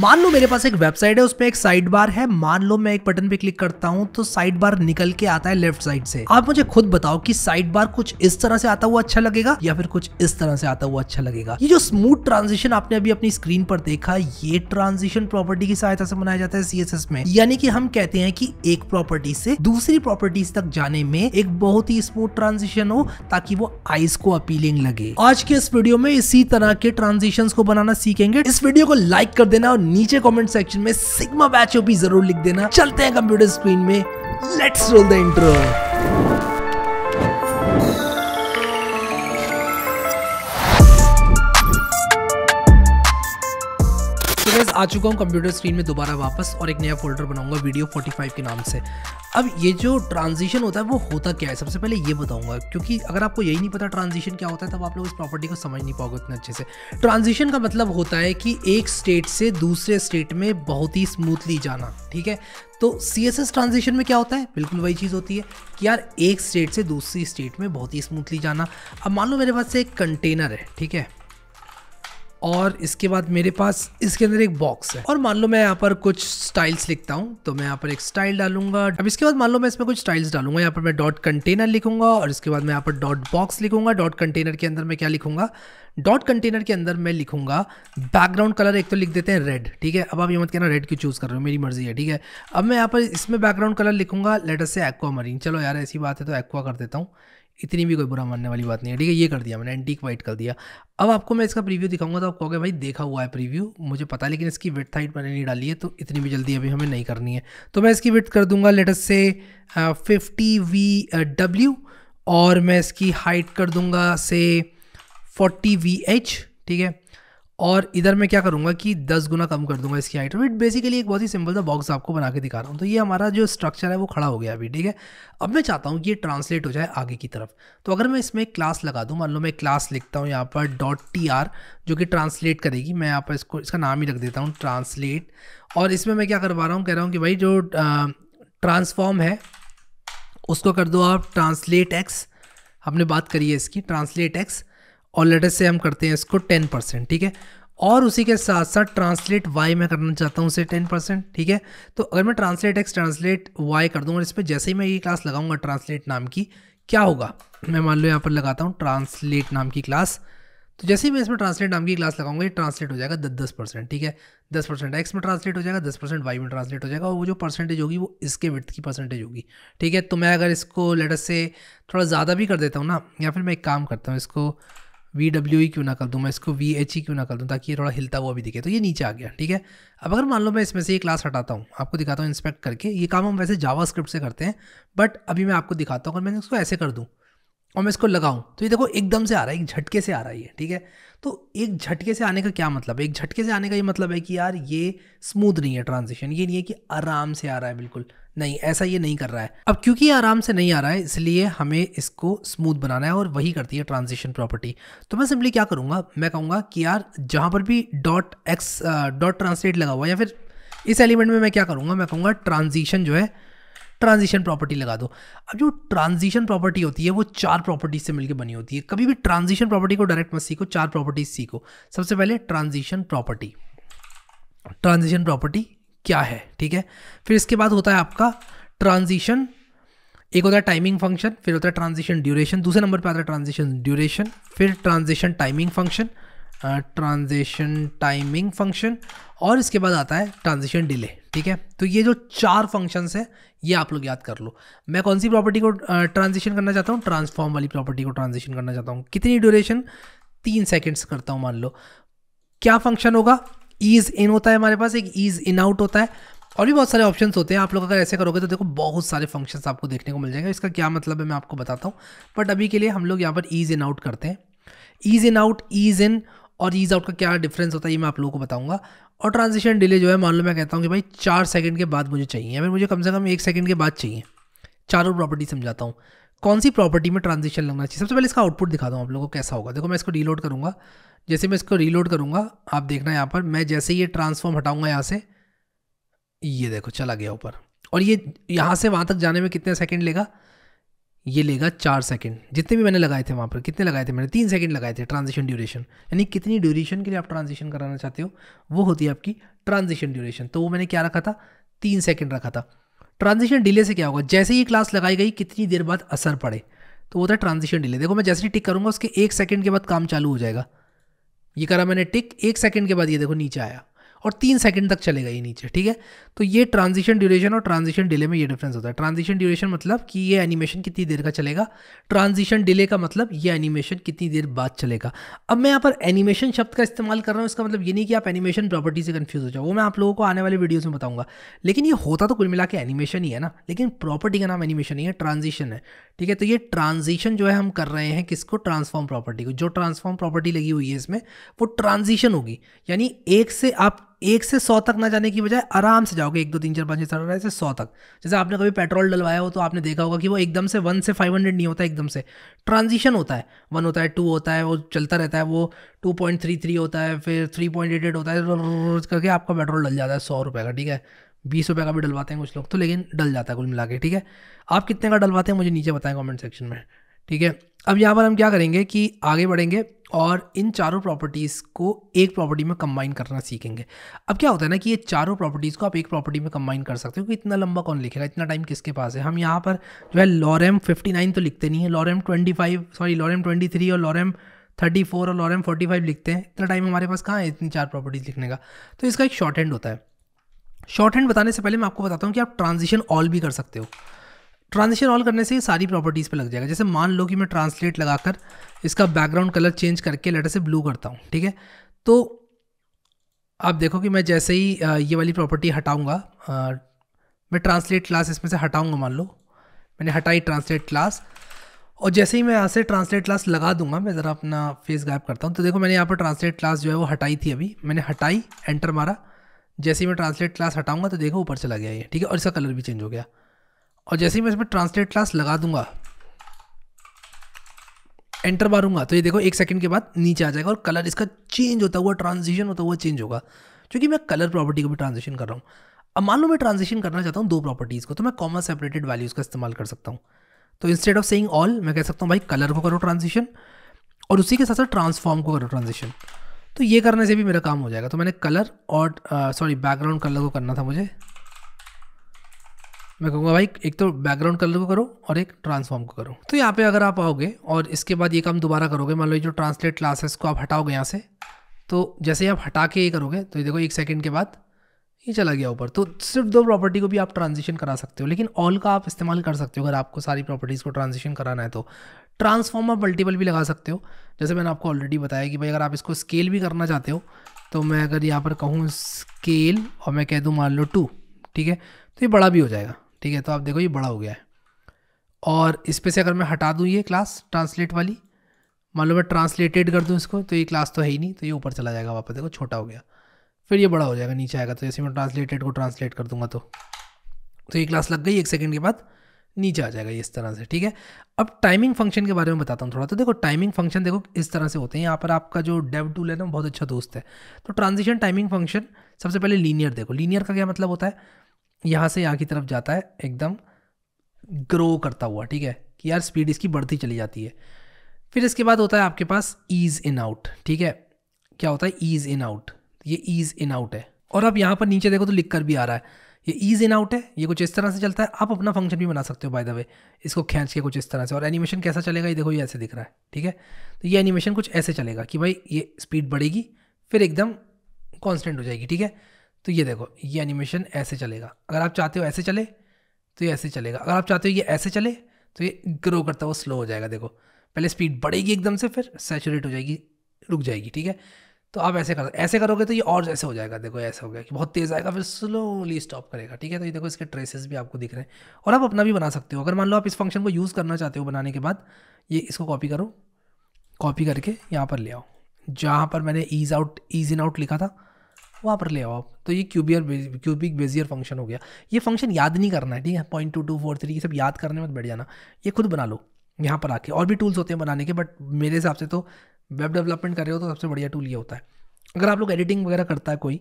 मान लो मेरे पास एक वेबसाइट है उसमें एक साइड बार है मान लो मैं एक बटन पे क्लिक करता हूँ तो साइड बार निकल के आता है लेफ्ट साइड से आप मुझे खुद बताओ कि साइड बार कुछ इस तरह से आता हुआ अच्छा लगेगा या फिर कुछ इस तरह से आता हुआ अच्छा लगेगा ये जो स्मूथ ट्रांजिशन आपने अभी अपनी स्क्रीन पर देखा ये ट्रांजिशन प्रॉपर्टी की सहायता से बनाया जाता है सीएसएस में यानी कि हम कहते हैं कि एक प्रॉपर्टी से दूसरी प्रॉपर्टीज तक जाने में एक बहुत ही स्मूथ ट्रांजिशन हो ताकि वो आइस को अपीलिंग लगे आज के इस वीडियो में इसी तरह के ट्रांजिशन को बनाना सीखेंगे इस वीडियो को लाइक कर देना और नीचे कमेंट सेक्शन में सिग्मा बैच ओपी जरूर लिख देना चलते हैं कंप्यूटर स्क्रीन में लेट्स रोल द इंट्रो आ चुका हूँ कंप्यूटर स्क्रीन में दोबारा वापस और एक नया फोल्डर बनाऊंगा वीडियो 45 के नाम से अब ये जो ट्रांजिशन होता है वो होता क्या है सबसे पहले ये बताऊंगा क्योंकि अगर आपको यही नहीं पता ट्रांजिशन क्या होता है तब आप लोग इस प्रॉपर्टी को समझ नहीं पाओगे इतने अच्छे से ट्रांजिशन का मतलब होता है कि एक स्टेट से दूसरे स्टेट में बहुत ही स्मूथली जाना ठीक है तो सी एस एस ट्रांजिशन में क्या होता है बिल्कुल वही चीज़ होती है कि यार एक स्टेट से दूसरी स्टेट में बहुत ही स्मूथली जाना अब मान लो मेरे पास एक कंटेनर है ठीक है और इसके बाद मेरे पास इसके अंदर एक बॉक्स है और मान लो मैं यहाँ पर कुछ स्टाइल्स लिखता हूँ तो मैं यहाँ पर एक स्टाइल डालूंगा अब इसके बाद मान लो मैं इसमें कुछ स्टाइल्स डालूंगा यहाँ पर मैं डॉट कंटेनर लिखूंगा और इसके बाद मैं यहाँ पर डॉट बॉक्स लिखूंगा डॉट कंटेनर के अंदर मैं क्या लिखूंगा डॉट कंटेनर के अंदर मैं लिखूंगा बैकग्राउंड कलर एक तो लिख देते हैं रेड ठीक है अब आप ये मत कहना रेड क्यों चूज़ कर रहे हो मेरी मर्जी है ठीक है अब मैं यहाँ पर इसमें बैकग्राउंड कलर लिखूंगा लेटर से एक्वा मरीन चलो यार ऐसी बात है तो एक्वा कर देता हूँ इतनी भी कोई बुरा मानने वाली बात नहीं है ठीक है ये कर दिया मैंने एंटीक वाइट कर दिया अब आपको मैं इसका प्रीव्यू दिखाऊंगा तो आप कहोगे भाई देखा हुआ है प्रीव्यू मुझे पता है लेकिन इसकी विथ हाइट मैंने नहीं डाली है तो इतनी भी जल्दी अभी हमें नहीं करनी है तो मैं इसकी विथ कर दूंगा let's say fifty V W और मैं इसकी हाइट कर दूंगा से फोर्टी वी एच ठीक है और इधर मैं क्या करूँगा कि दस गुना कम कर दूंगा इसकी हाइट इट बेसिकली एक बहुत ही सिंपल सा बॉक्स आपको बना के दिखा रहा हूँ तो ये हमारा जो स्ट्रक्चर है वो खड़ा हो गया अभी ठीक है अब मैं चाहता हूँ कि ये ट्रांसलेट हो जाए आगे की तरफ तो अगर मैं इसमें एक क्लास लगा दूँ मान लो मैं क्लास लिखता हूँ यहाँ पर डॉट टी आर जो कि ट्रांसलेट करेगी मैं यहाँ पर इसको इसका नाम ही रख देता हूँ ट्रांसलेट और इसमें मैं क्या करवा रहा हूँ कह रहा हूँ कि भाई जो ट्रांसफॉर्म है उसको कर दो आप ट्रांसलेट एक्स हमने बात करी है इसकी ट्रांसलेट एक्स और लेटर से हम करते हैं इसको टेन परसेंट ठीक है और उसी के साथ साथ ट्रांसलेट वाई मैं करना चाहता हूँ उसे टेन परसेंट ठीक है तो अगर मैं ट्रांसलेट एक्स ट्रांसलेट वाई कर दूँगा इस पर जैसे ही मैं ये क्लास लगाऊंगा ट्रांसलेट नाम की क्या होगा मैं मान लो यहाँ पर लगाता हूँ ट्रांसलेट नाम की क्लास तो जैसे ही मैं इसमें ट्रांसलेट नाम की क्लास लगाऊंगा ये ट्रांसलेट हो जाएगा दस दस परसेंट ठीक है दस परसेंट एक्स में ट्रांसलेट हो जाएगा दस परसेंट वाई में ट्रांसलेट हो जाएगा और वो जो परसेंटेज होगी वो इसके विथ की परसेंटेज होगी ठीक है तो मैं अगर इसको लेटस से थोड़ा ज़्यादा भी कर देता हूँ ना या फिर मैं एक काम करता हूँ इसको वी डब्ल्यू ई क्यों ना कर दूँ मैं इसको वी एच ई क्यों ना कर दूँ ताकि ये थोड़ा हिलता हुआ भी दिखे तो ये नीचे आ गया ठीक है अब अगर मान लो मैं इसमें से ये क्लास हटाता हूँ आपको दिखाता हूँ इंस्पेक्ट करके ये काम हम वैसे जावा स्क्रिप्ट से करते हैं बट अभी मैं आपको दिखाता हूँ अगर मैंने इसको ऐसे कर दूँ और मैं इसको लगाऊं तो ये देखो एकदम से आ रहा है एक झटके से आ रहा है ये ठीक है तो एक झटके से आने का क्या मतलब है एक झटके से आने का ये मतलब है कि यार ये स्मूथ नहीं है ट्रांजिशन ये नहीं है कि आराम से आ रहा है बिल्कुल नहीं ऐसा ये नहीं कर रहा है अब क्योंकि ये आराम से नहीं आ रहा है इसलिए हमें इसको स्मूथ बनाना है और वही करती है ट्रांजिशन प्रॉपर्टी तो मैं सिंपली क्या करूँगा मैं कहूँगा कि यार जहाँ पर भी डॉट एक्स डॉट ट्रांसलेट लगा हुआ या फिर इस एलिमेंट में मैं क्या करूँगा मैं कहूँगा ट्रांजिशन जो है ट्रांजिशन प्रॉपर्टी लगा दो अब जो ट्रांजिशन प्रॉपर्टी होती है वो चार प्रॉपर्टीज से मिलकर बनी होती है कभी भी ट्रांजिशन प्रॉपर्टी को डायरेक्ट मत सीखो चार प्रॉपर्टीज सीखो सबसे पहले ट्रांजिशन प्रॉपर्टी ट्रांजिशन प्रॉपर्टी क्या है ठीक है फिर इसके बाद होता है आपका ट्रांजिशन एक होता है टाइमिंग फंक्शन फिर होता है ट्रांजिशन ड्यूरेशन दूसरे नंबर पर आता है ट्रांजिशन ड्यूरेशन फिर transition timing function transition timing function और इसके बाद आता है ट्रांजेक्शन डिले ठीक है तो ये जो चार फंक्शंस हैं ये आप लोग याद कर लो मैं कौन सी प्रॉपर्टी को ट्रांजेक्शन करना चाहता हूँ ट्रांसफॉर्म वाली प्रॉपर्टी को ट्रांजेक्शन करना चाहता हूँ कितनी ड्यूरेशन तीन सेकेंड्स करता हूँ मान लो क्या फंक्शन होगा ईज इन होता है हमारे पास एक ईज इन आउट होता है और भी बहुत सारे ऑप्शंस होते हैं आप लोग अगर ऐसे करोगे तो देखो बहुत सारे फंक्शंस आपको देखने को मिल जाएंगे इसका क्या मतलब है मैं आपको बताता हूँ बट अभी के लिए हम लोग यहाँ पर ईज इन आउट करते हैं ease in out ease in और ईज आउट का क्या डिफरेंस होता है ये मैं आप लोगों को बताऊंगा और ट्रांजिशन डिले जो है मान लो मैं कहता हूँ कि भाई चार सेकंड के बाद मुझे चाहिए या फिर मुझे कम से कम एक सेकंड के बाद चाहिए चारों प्रॉपर्टी समझाता हूँ कौन सी प्रॉपर्टी में ट्रांजिशन लगना चाहिए सबसे पहले इसका आउटपुट दिखाता हूँ आप लोगों को कैसा होगा देखो मैं इसको रीलोड करूँगा जैसे मैं इसको रीलोड करूँगा आप देखना यहाँ पर मैं जैसे ये ट्रांसफॉर्म हटाऊँगा यहाँ से ये देखो चला गया ऊपर और ये यहाँ से वहाँ तक जाने में कितने सेकेंड लेगा ये लेगा चार सेकंड जितने भी मैंने लगाए थे वहाँ पर कितने लगाए थे मैंने तीन सेकंड लगाए थे ट्रांजिशन ड्यूरेशन यानी कितनी ड्यूरेशन के लिए आप ट्रांजिशन कराना चाहते हो वो होती है आपकी ट्रांजिशन ड्यूरेशन तो वो मैंने क्या रखा था तीन सेकंड रखा था ट्रांजिशन डिले से क्या होगा जैसे ही क्लास लगाई गई कितनी देर बाद असर पड़े तो वो था ट्रांजिशन डिले देखो मैं जैसे ही टिक करूँगा उसके एक सेकेंड के बाद काम चालू हो जाएगा ये करा मैंने टिक एक सेकेंड के बाद ये देखो नीचे आया और तीन सेकंड तक चलेगा ये नीचे ठीक है तो ये ट्रांजिशन ड्यूरेशन और ट्रांजिशन डिले में ये डिफरेंस होता है ट्रांजिशन ड्यूरेशन मतलब कि ये एनिमेशन कितनी देर का चलेगा ट्रांजिशन डिले का मतलब ये एनिमेशन कितनी देर बाद चलेगा अब मैं यहाँ पर एनिमेशन शब्द का इस्तेमाल कर रहा हूँ इसका मतलब ये नहीं कि आप एनिमेशन प्रॉपर्टी से कन्फ्यूज हो जाओ वो मैं आप लोगों को आने वाले वीडियोज़ में बताऊँगा लेकिन ये होता तो कुल मिला के एनिमेशन ही है ना लेकिन प्रॉपर्टी का नाम एनिमेशन नहीं है ट्रांजिशन है ठीक है तो ये ट्रांजिशन जो है हम कर रहे हैं किसको ट्रांसफॉर्म प्रॉपर्टी को जो ट्रांसफॉर्म प्रॉपर्टी लगी हुई है इसमें वो ट्रांजिशन होगी यानी एक से आप एक से सौ तक ना जाने की बजाय आराम से जाओगे एक दो तीन चार पाँच छः सात से सौ तक जैसे आपने कभी पेट्रोल डलवाया हो तो आपने देखा होगा कि वो एकदम से वन से फाइव हंड्रेड नहीं होता एकदम से ट्रांजिशन होता है वन होता है टू होता है वो चलता रहता है वो टू पॉइंट थ्री थ्री होता है फिर थ्री पॉइंट एट एट होता है करके आपका पेट्रोल डल जाता है सौ रुपये का ठीक है बीस रुपये का भी डलवाते हैं कुछ लोग तो लेकिन डल जाता है कुल मिला के ठीक है आप कितने का डलवाते हैं मुझे नीचे बताएं कॉमेंट सेक्शन में ठीक है अब यहाँ पर हम क्या करेंगे कि आगे बढ़ेंगे और इन चारों प्रॉपर्टीज़ को एक प्रॉपर्टी में कंबाइन करना सीखेंगे अब क्या होता है ना कि ये चारों प्रॉपर्टीज़ को आप एक प्रॉपर्टी में कंबाइन कर सकते हो क्योंकि इतना लंबा कौन लिखेगा इतना टाइम किसके पास है हम यहाँ पर जो है लॉरेम 59 तो लिखते नहीं है लॉरेम 25 सॉरी लॉरेम 23 और लॉरेम 34 और लॉरेम 45 लिखते हैं इतना टाइम हमारे पास कहाँ है इतनी चार प्रॉपर्टीज़ लिखने का तो इसका एक शॉर्ट हैंड होता है शॉर्ट हैंड बताने से पहले मैं आपको बताता हूँ कि आप ट्रांजिशन ऑल भी कर सकते हो ट्रांजिशन ऑल करने से ये सारी प्रॉपर्टीज़ पे लग जाएगा जैसे मान लो कि मैं ट्रांसलेट लगाकर इसका बैकग्राउंड कलर चेंज करके लेटर से ब्लू करता हूँ ठीक है तो आप देखो कि मैं जैसे ही ये वाली प्रॉपर्टी हटाऊँगा मैं ट्रांसलेट क्लास इसमें से हटाऊँगा मान लो मैंने हटाई ट्रांसलेट क्लास और जैसे ही मैं यहाँ से ट्रांसलेट क्लास लगा दूंगा मैं ज़रा अपना फेस गायब करता हूँ तो देखो मैंने यहाँ पर ट्रांसलेट क्लास जो है वो हटाई थी अभी मैंने हटाई एंटर मारा जैसे ही मैं ट्रांसलेट क्लास हटाऊंगा तो देखो ऊपर चला गया ये ठीक है और इसका कलर भी चेंज हो गया और जैसे ही मैं इसमें ट्रांसलेट क्लास लगा दूंगा एंटर मारूंगा तो ये देखो एक सेकंड के बाद नीचे आ जाएगा और कलर इसका चेंज होता हुआ ट्रांजिशन होता हुआ चेंज होगा क्योंकि मैं कलर प्रॉपर्टी को भी ट्रांजिशन कर रहा हूँ अब मान लो मैं ट्रांजिशन करना चाहता हूँ दो प्रॉपर्टीज़ को तो मैं कॉमन सेपरेटेड वैल्यूज़ का इस्तेमाल कर सकता हूँ तो इंस्टेड ऑफ सेइंग ऑल मैं कह सकता हूँ भाई कलर को करो ट्रांजिशन और उसी के साथ साथ ट्रांसफॉर्म को करो ट्रांजिशन तो ये करने से भी मेरा काम हो जाएगा तो मैंने कलर और सॉरी बैकग्राउंड कलर को करना था मुझे मैं कहूँगा भाई एक तो बैकग्राउंड कलर को करो और एक ट्रांसफॉर्म को करो तो यहाँ पे अगर आप आओगे और इसके बाद ये काम दोबारा करोगे मान लो ये जो ट्रांसलेट क्लासेस को आप हटाओगे यहाँ से तो जैसे आप हटा के ये करोगे तो ये देखो एक सेकेंड के बाद ये चला गया ऊपर तो सिर्फ दो प्रॉपर्टी को भी आप ट्रांजिशन करा सकते हो लेकिन ऑल का आप इस्तेमाल कर सकते हो अगर आपको सारी प्रॉपर्टीज़ को ट्रांजिशन कराना है तो ट्रांसफॉर्म आप मल्टीपल भी लगा सकते हो जैसे मैंने आपको ऑलरेडी बताया कि भाई अगर आप इसको स्केल भी करना चाहते हो तो मैं अगर यहाँ पर कहूँ स्केल और मैं कह दूँ मान लो टू ठीक है तो ये बड़ा भी हो जाएगा ठीक है तो आप देखो ये बड़ा हो गया है और इस पर से अगर मैं हटा दूँ ये क्लास ट्रांसलेट वाली मान लो मैं ट्रांसलेटेड कर दूँ इसको तो ये क्लास तो है ही नहीं तो ये ऊपर चला जाएगा वापस देखो छोटा हो गया फिर ये बड़ा हो जाएगा नीचे आएगा तो जैसे मैं ट्रांसलेटेड को ट्रांसलेट कर दूंगा तो तो ये क्लास लग गई एक सेकंड के बाद नीचे आ जाएगा इस तरह से ठीक है अब टाइमिंग फंक्शन के बारे में बताता हूँ थोड़ा तो देखो टाइमिंग फंक्शन देखो इस तरह से होते हैं यहाँ पर आपका जो डेव टूल है ना बहुत अच्छा दोस्त है तो ट्रांजिशन टाइमिंग फंक्शन सबसे पहले लीनियर देखो लीनियर का क्या मतलब होता है यहाँ से यहाँ की तरफ जाता है एकदम ग्रो करता हुआ ठीक है कि यार स्पीड इसकी बढ़ती चली जाती है फिर इसके बाद होता है आपके पास ईज़ इन आउट ठीक है क्या होता है ईज़ इन आउट ये ईज़ इन आउट है और अब यहाँ पर नीचे देखो तो लिख कर भी आ रहा है ये ईज इन आउट है ये कुछ इस तरह से चलता है आप अपना फंक्शन भी बना सकते हो बाय द वे इसको खींच के कुछ इस तरह से और एनिमेशन कैसा चलेगा ये देखो ये ऐसे दिख रहा है ठीक है तो ये एनिमेशन कुछ ऐसे चलेगा कि भाई ये स्पीड बढ़ेगी फिर एकदम कॉन्स्टेंट हो जाएगी ठीक है तो ये देखो ये एनिमेशन ऐसे चलेगा अगर आप चाहते हो ऐसे चले तो ये ऐसे चलेगा अगर आप चाहते हो ये ऐसे चले तो ये ग्रो करता हुआ स्लो हो जाएगा देखो पहले स्पीड बढ़ेगी एकदम से फिर सेचुरेट हो जाएगी रुक जाएगी ठीक है तो आप ऐसे कर ऐसे करोगे तो ये और जैसे हो जाएगा देखो ऐसा हो गया कि बहुत तेज़ आएगा फिर स्लोली स्टॉप करेगा ठीक है तो ये देखो इसके ट्रेसेस भी आपको दिख रहे हैं और आप अपना भी बना सकते हो अगर मान लो आप इस फंक्शन को यूज़ करना चाहते हो बनाने के बाद ये इसको कॉपी करो कॉपी करके यहाँ पर ले आओ जहाँ पर मैंने ease out ease in out लिखा था वहाँ पर ले आओ आप तो ये क्यूबियर क्यूबिक बेजियर फंक्शन हो गया ये फंक्शन याद नहीं करना है ठीक है point two two four three ये सब याद करने में बैठ जाना ये खुद बना लो यहाँ पर आके और भी टूल्स होते हैं बनाने के बट मेरे हिसाब से तो वेब डेवलपमेंट कर रहे हो तो सबसे बढ़िया टूल ये होता है अगर आप लोग एडिटिंग वगैरह करता है कोई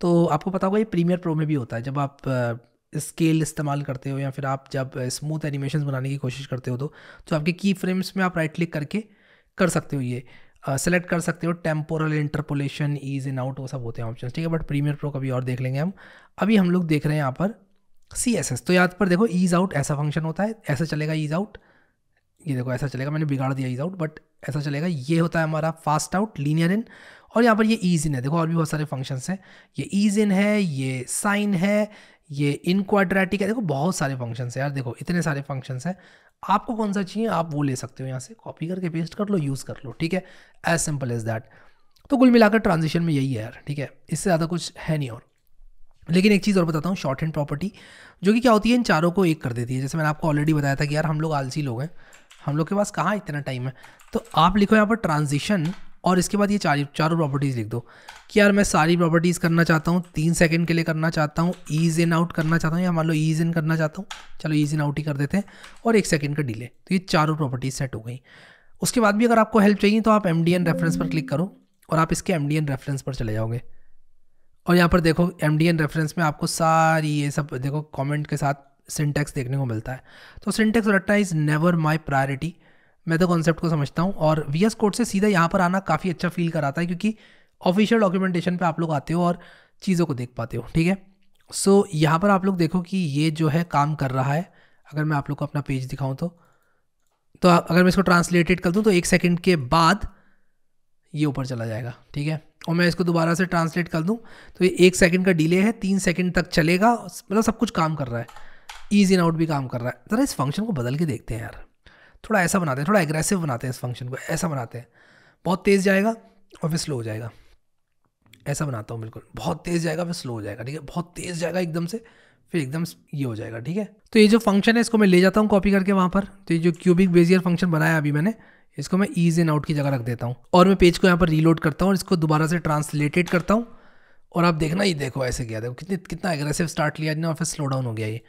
तो आपको पता होगा ये प्रीमियर प्रो में भी होता है जब आप स्केल इस्तेमाल करते हो या फिर आप जब स्मूथ एनिमेशन बनाने की कोशिश करते हो तो, तो आपके की फ्रेम्स में आप राइट क्लिक करके कर सकते हो ये सेलेक्ट कर सकते हो temporal interpolation ease in out वो सब होते हैं ऑप्शन ठीक है बट प्रीमियर प्रो कभी और देख लेंगे हम अभी हम लोग देख रहे हैं यहाँ पर सी एस एस तो यहाँ पर देखो ईज आउट ऐसा फंक्शन होता है ऐसा चलेगा ईज आउट ये देखो ऐसा चलेगा मैंने बिगाड़ दिया ईज आउट बट ऐसा चलेगा ये होता है हमारा फास्ट आउट लीनियर इन और यहाँ पर ये ईज इन है देखो और भी बहुत सारे फंक्शंस हैं ये ईज इन है ये साइन है ये इन क्वाड्रेटिक है देखो बहुत सारे फंक्शन है यार देखो इतने सारे फंक्शन हैं आपको कौन सा चाहिए आप वो ले सकते हो यहाँ से कॉपी करके पेस्ट कर लो यूज़ कर लो ठीक है एज सिंपल एज दैट तो कुल मिलाकर ट्रांजिशन में यही है यार ठीक है इससे ज़्यादा कुछ है नहीं और लेकिन एक चीज़ और बताता हूँ शॉर्ट हैंड प्रॉपर्टी जो कि क्या होती है इन चारों को एक कर देती है जैसे मैंने आपको ऑलरेडी बताया था कि यार हम लोग आलसी लोग हैं हम लोग के पास कहाँ इतना टाइम है तो आप लिखो यहाँ पर ट्रांजिशन और इसके बाद ये चार चारों प्रॉपर्टीज़ लिख दो कि यार मैं सारी प्रॉपर्टीज़ करना चाहता हूँ तीन सेकंड के लिए करना चाहता हूँ ईज इन आउट करना चाहता हूँ या मान लो ईज इन करना चाहता हूँ चलो ईज इन आउट ही कर देते हैं और एक सेकेंड का डिले तो ये चारों प्रॉपर्टीज़ सेट हो गई उसके बाद भी अगर आपको हेल्प चाहिए तो आप एम रेफरेंस पर क्लिक करो और आप इसके एम रेफरेंस पर चले जाओगे और यहाँ पर देखो एम रेफरेंस में आपको सारी ये सब देखो कॉमेंट के साथ सिंटेक्स देखने को मिलता है तो सिंटेक्स रटना इज़ नेवर माई प्रायोरिटी मैं तो कॉन्सेप्ट को समझता हूँ और वी एस कोड से सीधा यहाँ पर आना काफ़ी अच्छा फील कराता है क्योंकि ऑफिशियल डॉक्यूमेंटेशन पे आप लोग आते हो और चीज़ों को देख पाते हो ठीक है सो so, यहाँ पर आप लोग देखो कि ये जो है काम कर रहा है अगर मैं आप लोग को अपना पेज दिखाऊँ तो तो अगर मैं इसको ट्रांसलेटेड कर दूँ तो एक सेकेंड के बाद ये ऊपर चला जाएगा ठीक है और मैं इसको दोबारा से ट्रांसलेट कर दूँ तो ये एक सेकेंड का डिले है तीन सेकेंड तक चलेगा मतलब सब कुछ काम कर रहा है ईज इन आउट भी काम कर रहा है ज़रा इस फंक्शन को बदल के देखते हैं यार थोड़ा ऐसा बनाते हैं थोड़ा एग्रेसिव बनाते हैं इस फंक्शन को ऐसा बनाते हैं बहुत तेज़ जाएगा और फिर स्लो हो जाएगा ऐसा बनाता हूँ बिल्कुल बहुत तेज़ जाएगा फिर स्लो हो जाएगा ठीक है बहुत तेज़ जाएगा एकदम से फिर एकदम ये हो जाएगा ठीक है तो ये जो फंक्शन है इसको मैं ले जाता हूँ कॉपी करके वहाँ पर तो ये जो क्यूबिक बेजियर फंक्शन बनाया अभी मैंने इसको मैं ईज इन आउट की जगह रख देता हूँ और मैं पेज को यहाँ पर रीलोड करता हूँ और इसको दोबारा से ट्रांसलेटेड करता हूँ और आप देखना ये देखो ऐसे किया देखो कितने कितना एग्रेसिव स्टार्ट लिया ना और फिर स्लो डाउन हो गया ये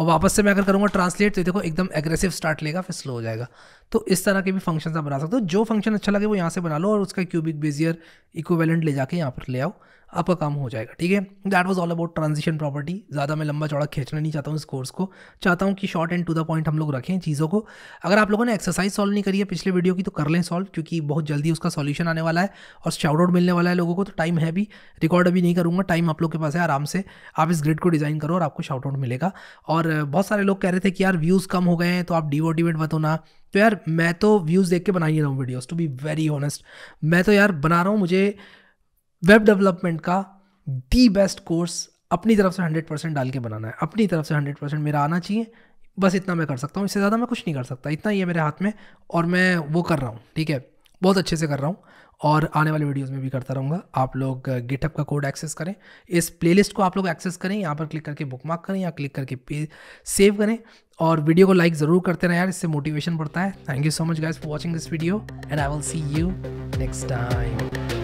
और वापस से मैं अगर करूँगा ट्रांसलेट तो देखो एकदम एग्रेसिव स्टार्ट लेगा फिर स्लो हो जाएगा तो इस तरह के भी फंक्शन आप बना सकते हो जो फंक्शन अच्छा लगे वो यहाँ से बना लो और उसका क्यूबिक बेजियर इक्वेलेंट ले जाके यहाँ पर ले आओ आपका काम हो जाएगा ठीक है that was all about transition property ज़्यादा मैं लंबा चौड़ा खींचना नहीं चाहता हूँ इस कोर्स को चाहता हूँ कि short and to the point हम लोग रखें चीज़ों को अगर आप लोगों ने एक्सरसाइज सॉल्व नहीं करी है पिछले वीडियो की तो कर लें सॉल्व क्योंकि बहुत जल्दी उसका सॉल्यूशन आने वाला है और शाउटआउट आउट मिलने वाला है लोगों को तो टाइम है भी रिकॉर्ड अभी नहीं करूँगा टाइम आप लोग के पास है आराम से आप इस ग्रिड को डिज़ाइन करो और आपको शाउटआउट मिलेगा और बहुत सारे लोग कह रहे थे कि यार व्यूज़ कम हो गए हैं तो आप डिमोटिवेट मत होना तो यार मैं तो व्यूज़ देख के बना ही रहा हूँ videos to be very honest मैं तो यार बना रहा हूँ मुझे वेब डेवलपमेंट का दी बेस्ट कोर्स अपनी तरफ से हंड्रेड परसेंट डाल के बनाना है अपनी तरफ से हंड्रेड परसेंट मेरा आना चाहिए बस इतना मैं कर सकता हूँ इससे ज़्यादा मैं कुछ नहीं कर सकता इतना ही है मेरे हाथ में और मैं वो कर रहा हूँ ठीक है बहुत अच्छे से कर रहा हूँ और आने वाले वीडियोस में भी करता रहूँगा आप लोग गिटअप का कोड एक्सेस करें इस प्लेलिस्ट को आप लोग एक्सेस करें यहाँ पर क्लिक करके बुक मार्क करें या क्लिक करके सेव करें और वीडियो को लाइक ज़रूर करते रहें यार इससे मोटिवेशन बढ़ता है thank you so much guys for watching this video and I will see you next time